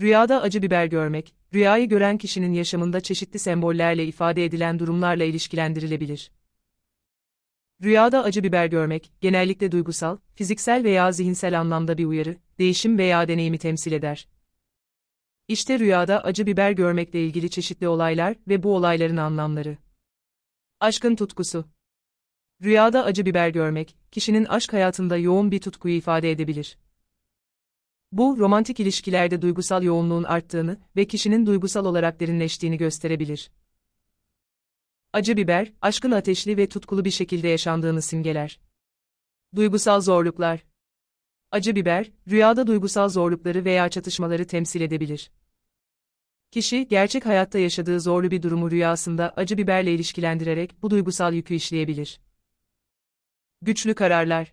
Rüyada acı biber görmek, rüyayı gören kişinin yaşamında çeşitli sembollerle ifade edilen durumlarla ilişkilendirilebilir. Rüyada acı biber görmek, genellikle duygusal, fiziksel veya zihinsel anlamda bir uyarı, değişim veya deneyimi temsil eder. İşte rüyada acı biber görmekle ilgili çeşitli olaylar ve bu olayların anlamları. Aşkın tutkusu Rüyada acı biber görmek, kişinin aşk hayatında yoğun bir tutkuyu ifade edebilir. Bu, romantik ilişkilerde duygusal yoğunluğun arttığını ve kişinin duygusal olarak derinleştiğini gösterebilir. Acı biber, aşkın ateşli ve tutkulu bir şekilde yaşandığını simgeler. Duygusal zorluklar Acı biber, rüyada duygusal zorlukları veya çatışmaları temsil edebilir. Kişi, gerçek hayatta yaşadığı zorlu bir durumu rüyasında acı biberle ilişkilendirerek bu duygusal yükü işleyebilir. Güçlü kararlar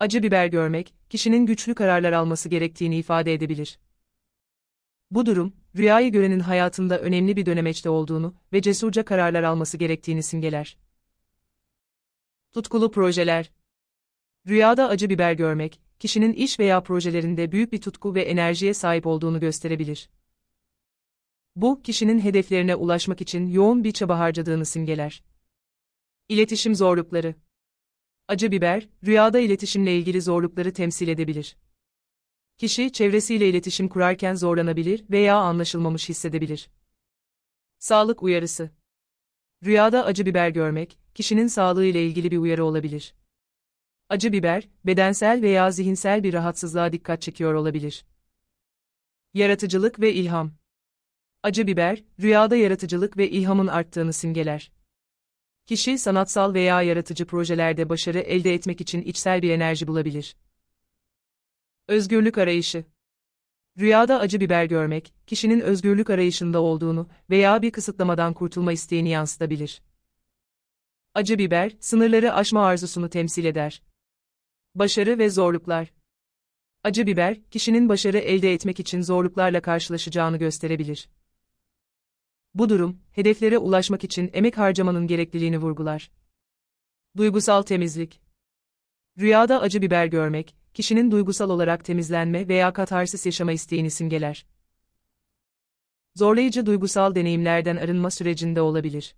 Acı biber görmek, kişinin güçlü kararlar alması gerektiğini ifade edebilir. Bu durum, rüyayı görenin hayatında önemli bir dönemeçte olduğunu ve cesurca kararlar alması gerektiğini simgeler. Tutkulu projeler Rüyada acı biber görmek, kişinin iş veya projelerinde büyük bir tutku ve enerjiye sahip olduğunu gösterebilir. Bu, kişinin hedeflerine ulaşmak için yoğun bir çaba harcadığını simgeler. İletişim zorlukları acı biber, rüyada iletişimle ilgili zorlukları temsil edebilir. Kişi çevresiyle iletişim kurarken zorlanabilir veya anlaşılmamış hissedebilir. Sağlık uyarısı. Rüyada acı biber görmek, kişinin sağlığı ile ilgili bir uyarı olabilir. Acı biber, bedensel veya zihinsel bir rahatsızlığa dikkat çekiyor olabilir. Yaratıcılık ve ilham. Acı biber, rüyada yaratıcılık ve ilhamın arttığını simgeler. Kişi sanatsal veya yaratıcı projelerde başarı elde etmek için içsel bir enerji bulabilir. Özgürlük arayışı Rüyada acı biber görmek, kişinin özgürlük arayışında olduğunu veya bir kısıtlamadan kurtulma isteğini yansıtabilir. Acı biber, sınırları aşma arzusunu temsil eder. Başarı ve zorluklar Acı biber, kişinin başarı elde etmek için zorluklarla karşılaşacağını gösterebilir. Bu durum, hedeflere ulaşmak için emek harcamanın gerekliliğini vurgular. Duygusal temizlik Rüyada acı biber görmek, kişinin duygusal olarak temizlenme veya katarsis yaşama isteğini simgeler. Zorlayıcı duygusal deneyimlerden arınma sürecinde olabilir.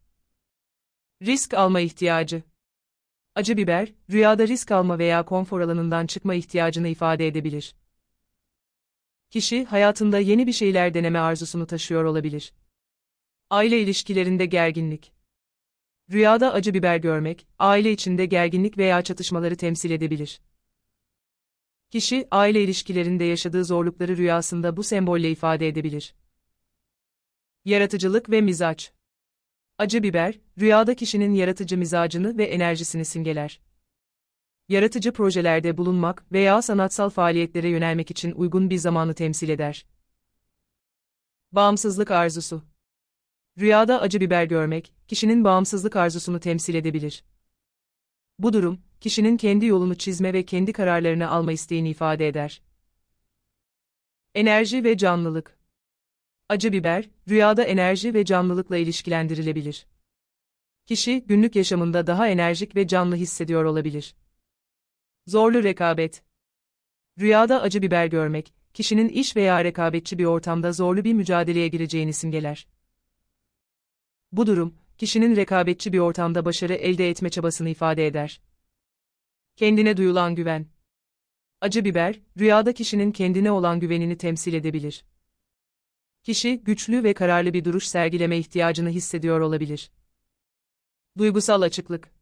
Risk alma ihtiyacı Acı biber, rüyada risk alma veya konfor alanından çıkma ihtiyacını ifade edebilir. Kişi, hayatında yeni bir şeyler deneme arzusunu taşıyor olabilir aile ilişkilerinde gerginlik. Rüyada acı biber görmek, aile içinde gerginlik veya çatışmaları temsil edebilir. Kişi, aile ilişkilerinde yaşadığı zorlukları rüyasında bu sembolle ifade edebilir. Yaratıcılık ve mizaç Acı biber, rüyada kişinin yaratıcı mizacını ve enerjisini simgeler. Yaratıcı projelerde bulunmak veya sanatsal faaliyetlere yönelmek için uygun bir zamanı temsil eder. Bağımsızlık arzusu Rüyada acı biber görmek, kişinin bağımsızlık arzusunu temsil edebilir. Bu durum, kişinin kendi yolunu çizme ve kendi kararlarını alma isteğini ifade eder. Enerji ve canlılık Acı biber, rüyada enerji ve canlılıkla ilişkilendirilebilir. Kişi, günlük yaşamında daha enerjik ve canlı hissediyor olabilir. Zorlu rekabet Rüyada acı biber görmek, kişinin iş veya rekabetçi bir ortamda zorlu bir mücadeleye gireceğini simgeler. Bu durum, kişinin rekabetçi bir ortamda başarı elde etme çabasını ifade eder. Kendine duyulan güven Acı biber, rüyada kişinin kendine olan güvenini temsil edebilir. Kişi, güçlü ve kararlı bir duruş sergileme ihtiyacını hissediyor olabilir. Duygusal açıklık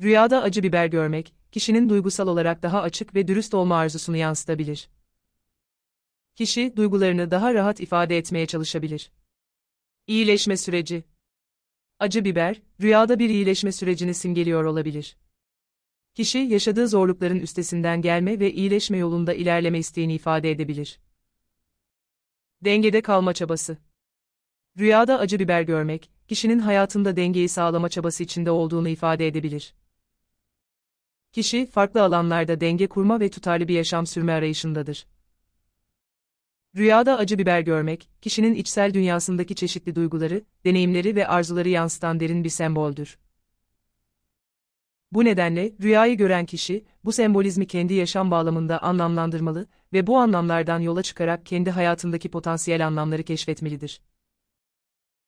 Rüyada acı biber görmek, kişinin duygusal olarak daha açık ve dürüst olma arzusunu yansıtabilir. Kişi, duygularını daha rahat ifade etmeye çalışabilir. İyileşme süreci acı biber, rüyada bir iyileşme sürecini simgeliyor olabilir. Kişi yaşadığı zorlukların üstesinden gelme ve iyileşme yolunda ilerleme isteğini ifade edebilir. Dengede kalma çabası. Rüyada acı biber görmek, kişinin hayatında dengeyi sağlama çabası içinde olduğunu ifade edebilir. Kişi farklı alanlarda denge kurma ve tutarlı bir yaşam sürme arayışındadır. Rüyada acı biber görmek, kişinin içsel dünyasındaki çeşitli duyguları, deneyimleri ve arzuları yansıtan derin bir semboldür. Bu nedenle, rüyayı gören kişi, bu sembolizmi kendi yaşam bağlamında anlamlandırmalı ve bu anlamlardan yola çıkarak kendi hayatındaki potansiyel anlamları keşfetmelidir.